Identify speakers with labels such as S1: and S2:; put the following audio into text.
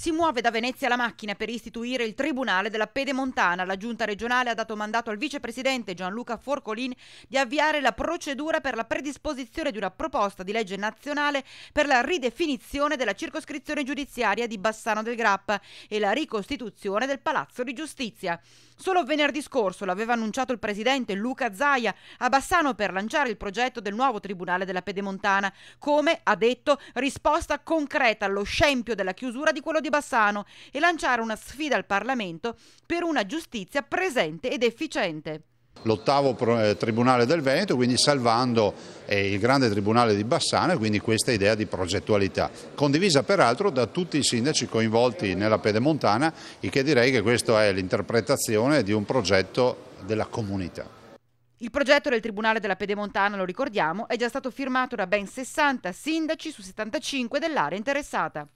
S1: Si muove da Venezia la macchina per istituire il Tribunale della Pedemontana. La Giunta regionale ha dato mandato al vicepresidente Gianluca Forcolin di avviare la procedura per la predisposizione di una proposta di legge nazionale per la ridefinizione della circoscrizione giudiziaria di Bassano del Grappa e la ricostituzione del Palazzo di Giustizia. Solo venerdì scorso l'aveva annunciato il presidente Luca Zaia a Bassano per lanciare il progetto del nuovo Tribunale della Pedemontana, come, ha detto, risposta concreta allo scempio della chiusura di quello di Bassano e lanciare una sfida al Parlamento per una giustizia presente ed efficiente
S2: l'ottavo eh, tribunale del Veneto, quindi salvando eh, il grande tribunale di Bassano e quindi questa idea di progettualità, condivisa peraltro da tutti i sindaci coinvolti nella Pedemontana, il che direi che questa è l'interpretazione di un progetto della comunità.
S1: Il progetto del Tribunale della Pedemontana, lo ricordiamo, è già stato firmato da ben 60 sindaci su 75 dell'area interessata.